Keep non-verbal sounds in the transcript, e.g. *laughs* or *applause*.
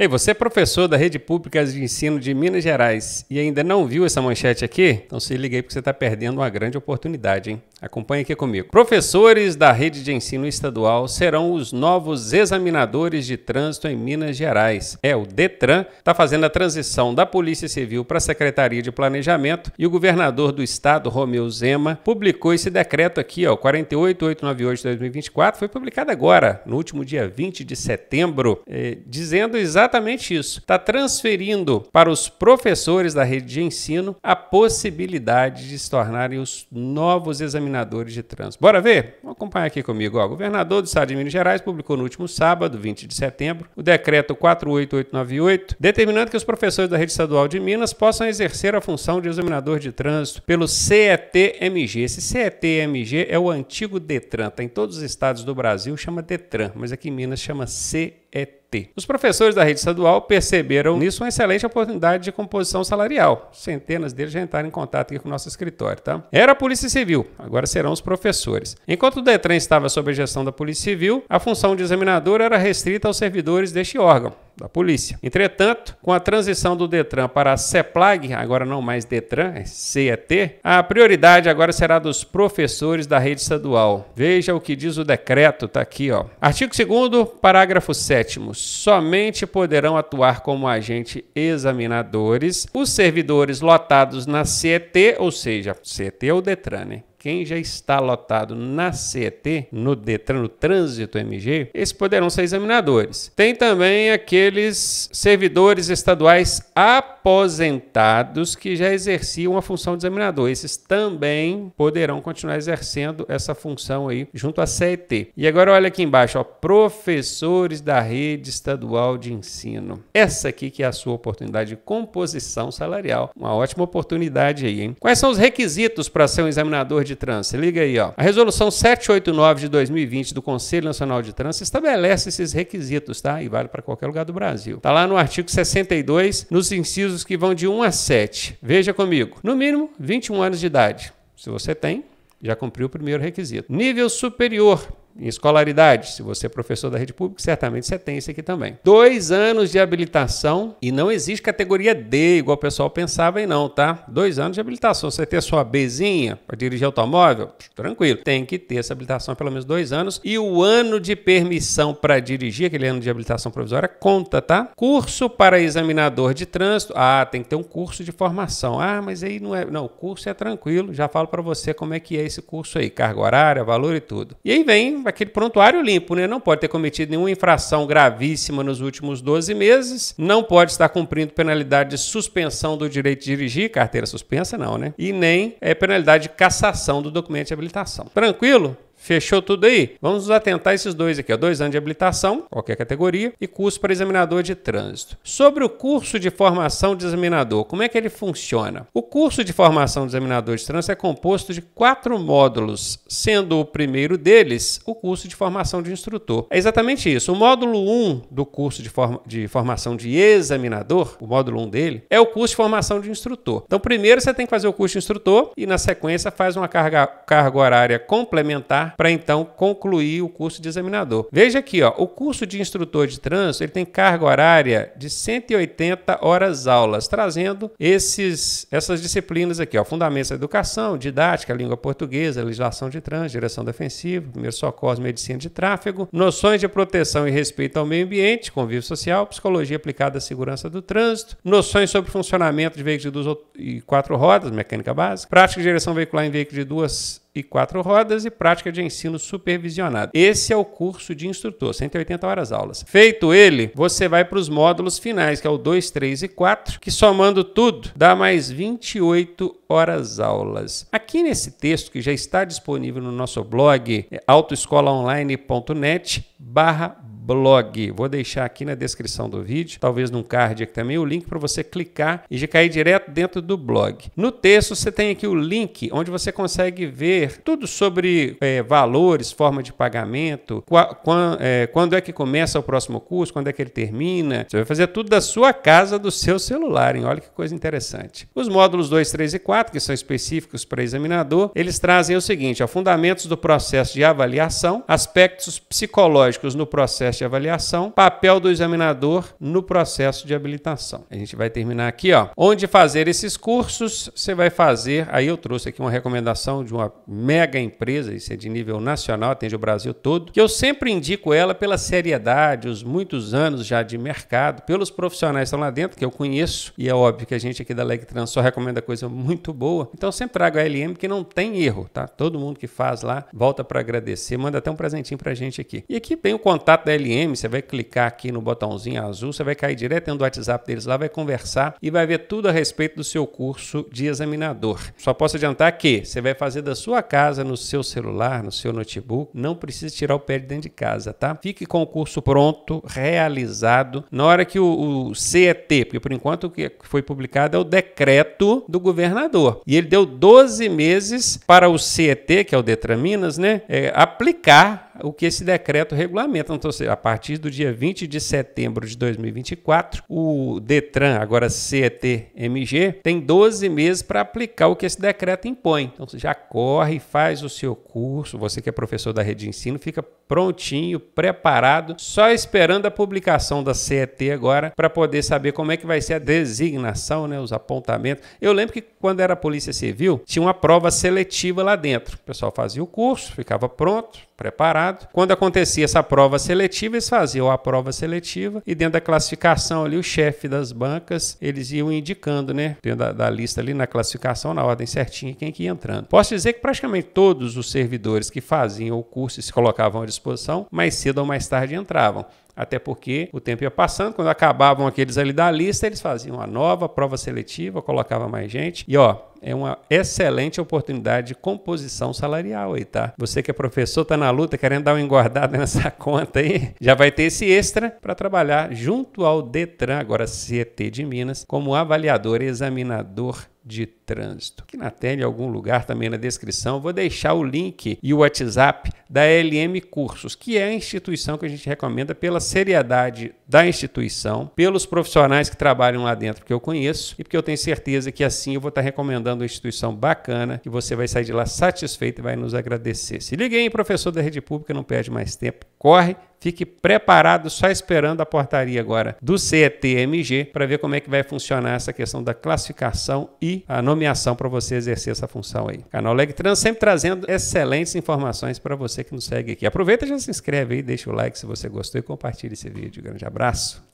Ei, você é professor da rede pública de ensino de Minas Gerais e ainda não viu essa manchete aqui? Então se liga aí porque você está perdendo uma grande oportunidade, hein? Acompanhe aqui comigo. Professores da rede de ensino estadual serão os novos examinadores de trânsito em Minas Gerais. É, o DETRAN está fazendo a transição da Polícia Civil para a Secretaria de Planejamento e o governador do estado, Romeu Zema, publicou esse decreto aqui, ó, 48898 de 2024, foi publicado agora, no último dia 20 de setembro, eh, dizendo exatamente exatamente isso. Está transferindo para os professores da rede de ensino a possibilidade de se tornarem os novos examinadores de trânsito. Bora ver? Vamos acompanhar aqui comigo. Ó, o governador do estado de Minas Gerais publicou no último sábado, 20 de setembro, o decreto 48898, determinando que os professores da rede estadual de Minas possam exercer a função de examinador de trânsito pelo CETMG. Esse CETMG é o antigo Detran, tá em todos os estados do Brasil, chama Detran, mas aqui em Minas chama CETMG. Os professores da rede estadual perceberam nisso uma excelente oportunidade de composição salarial. Centenas deles já entraram em contato aqui com o nosso escritório, tá? Era a Polícia Civil, agora serão os professores. Enquanto o DETRAN estava sob a gestão da Polícia Civil, a função de examinador era restrita aos servidores deste órgão da polícia. Entretanto, com a transição do Detran para a CEPLAG, agora não mais Detran, é CET, a prioridade agora será dos professores da rede estadual. Veja o que diz o decreto, tá aqui, ó. Artigo 2 parágrafo 7 Somente poderão atuar como agente examinadores os servidores lotados na CET, ou seja, CET ou Detran, né? quem já está lotado na CET, no Detran, no Trânsito MG, esses poderão ser examinadores. Tem também aqueles servidores estaduais após aposentados que já exerciam a função de examinador. Esses também poderão continuar exercendo essa função aí junto à CET. E agora olha aqui embaixo, ó, professores da rede estadual de ensino. Essa aqui que é a sua oportunidade de composição salarial. Uma ótima oportunidade aí, hein? Quais são os requisitos para ser um examinador de trânsito? Liga aí, ó. A resolução 789 de 2020 do Conselho Nacional de Trânsito estabelece esses requisitos, tá? E vale para qualquer lugar do Brasil. Tá lá no artigo 62, nos incisos precisos que vão de 1 a 7. Veja comigo. No mínimo, 21 anos de idade. Se você tem, já cumpriu o primeiro requisito. Nível superior, em escolaridade, se você é professor da rede pública, certamente você tem isso aqui também. Dois anos de habilitação e não existe categoria D, igual o pessoal pensava e não, tá? Dois anos de habilitação. Você ter sua Bzinha para dirigir automóvel, tranquilo. Tem que ter essa habilitação pelo menos dois anos. E o ano de permissão para dirigir, aquele ano de habilitação provisória, conta, tá? Curso para examinador de trânsito. Ah, tem que ter um curso de formação. Ah, mas aí não é. Não, o curso é tranquilo. Já falo para você como é que é esse curso aí, carga horária, valor e tudo. E aí vem aquele prontuário limpo, né? Não pode ter cometido nenhuma infração gravíssima nos últimos 12 meses, não pode estar cumprindo penalidade de suspensão do direito de dirigir, carteira suspensa não, né? E nem é, penalidade de cassação do documento de habilitação. Tranquilo? Fechou tudo aí? Vamos nos atentar a esses dois aqui, ó. dois anos de habilitação, qualquer categoria, e curso para examinador de trânsito. Sobre o curso de formação de examinador, como é que ele funciona? O curso de formação de examinador de trânsito é composto de quatro módulos, sendo o primeiro deles o curso de formação de instrutor. É exatamente isso. O módulo 1 um do curso de, forma, de formação de examinador, o módulo 1 um dele, é o curso de formação de instrutor. Então, primeiro você tem que fazer o curso de instrutor e, na sequência, faz uma carga, carga horária complementar para então concluir o curso de examinador. Veja aqui, ó, o curso de instrutor de trânsito ele tem carga horária de 180 horas aulas, trazendo esses, essas disciplinas aqui, ó, fundamentos da educação, didática, língua portuguesa, legislação de trânsito, direção defensiva, primeiro socorros, medicina de tráfego, noções de proteção e respeito ao meio ambiente, convívio social, psicologia aplicada à segurança do trânsito, noções sobre funcionamento de veículos de duas e quatro rodas, mecânica básica, prática de direção veicular em veículo de duas e quatro rodas e prática de ensino supervisionado. Esse é o curso de instrutor, 180 horas aulas. Feito ele, você vai para os módulos finais, que é o 2, 3 e 4, que somando tudo dá mais 28 horas aulas. Aqui nesse texto que já está disponível no nosso blog, é autoescolaonline.net barra blog. Vou deixar aqui na descrição do vídeo, talvez num card aqui também, o link para você clicar e já cair direto dentro do blog. No texto você tem aqui o link onde você consegue ver tudo sobre é, valores, forma de pagamento, qua, qua, é, quando é que começa o próximo curso, quando é que ele termina. Você vai fazer tudo da sua casa, do seu celular, hein? Olha que coisa interessante. Os módulos 2, 3 e 4, que são específicos para examinador, eles trazem o seguinte: ó, fundamentos do processo de avaliação, aspectos psicológicos no processo de avaliação, papel do examinador no processo de habilitação. A gente vai terminar aqui, ó. Onde fazer esses cursos? Você vai fazer. Aí eu trouxe aqui uma recomendação de uma mega empresa, isso é de nível nacional, atende o Brasil todo, que eu sempre indico ela pela seriedade, os muitos anos já de mercado, pelos profissionais que estão lá dentro, que eu conheço, e é óbvio que a gente aqui da Legtrans só recomenda coisa muito boa. Então sempre trago a LM que não tem erro, tá? Todo mundo que faz lá volta para agradecer, manda até um presentinho pra gente aqui. E aqui tem o contato da LM você vai clicar aqui no botãozinho azul, você vai cair direto dentro do WhatsApp deles lá, vai conversar e vai ver tudo a respeito do seu curso de examinador. Só posso adiantar que você vai fazer da sua casa, no seu celular, no seu notebook, não precisa tirar o pé de dentro de casa, tá? Fique com o curso pronto, realizado. Na hora que o, o CET, porque por enquanto o que foi publicado é o decreto do governador. E ele deu 12 meses para o CET, que é o Detran Minas, né? É, aplicar o que esse decreto regulamenta. Então, a partir do dia 20 de setembro de 2024, o Detran, agora CETMG, tem 12 meses para aplicar o que esse decreto impõe. Então, você já corre, faz o seu curso, você que é professor da rede de ensino, fica prontinho, preparado, só esperando a publicação da CET agora para poder saber como é que vai ser a designação, né, os apontamentos. Eu lembro que quando era Polícia Civil, tinha uma prova seletiva lá dentro. O pessoal fazia o curso, ficava pronto, preparado. Quando acontecia essa prova seletiva, eles faziam a prova seletiva e dentro da classificação ali, o chefe das bancas, eles iam indicando, né? Dentro da, da lista ali, na classificação, na ordem certinha, quem que ia entrando. Posso dizer que praticamente todos os servidores que faziam o curso e se colocavam à disposição, mais cedo ou mais tarde entravam até porque o tempo ia passando, quando acabavam aqueles ali da lista, eles faziam uma nova prova seletiva, colocava mais gente. E ó, é uma excelente oportunidade de composição salarial aí, tá? Você que é professor, tá na luta, querendo dar uma engordada *laughs* nessa conta aí, já vai ter esse extra para trabalhar junto ao Detran, agora CT de Minas, como avaliador e examinador de trânsito. Aqui na tela em algum lugar também na descrição, vou deixar o link e o WhatsApp da LM Cursos, que é a instituição que a gente recomenda pela seriedade da instituição, pelos profissionais que trabalham lá dentro que eu conheço e porque eu tenho certeza que assim eu vou estar recomendando uma instituição bacana que você vai sair de lá satisfeito e vai nos agradecer. Se liga aí, professor da Rede Pública, não perde mais tempo. Corre Fique preparado, só esperando a portaria agora do CETMG para ver como é que vai funcionar essa questão da classificação e a nomeação para você exercer essa função aí. Canal Leg Trans sempre trazendo excelentes informações para você que nos segue aqui. Aproveita e já se inscreve aí, deixa o like se você gostou e compartilha esse vídeo. Grande abraço.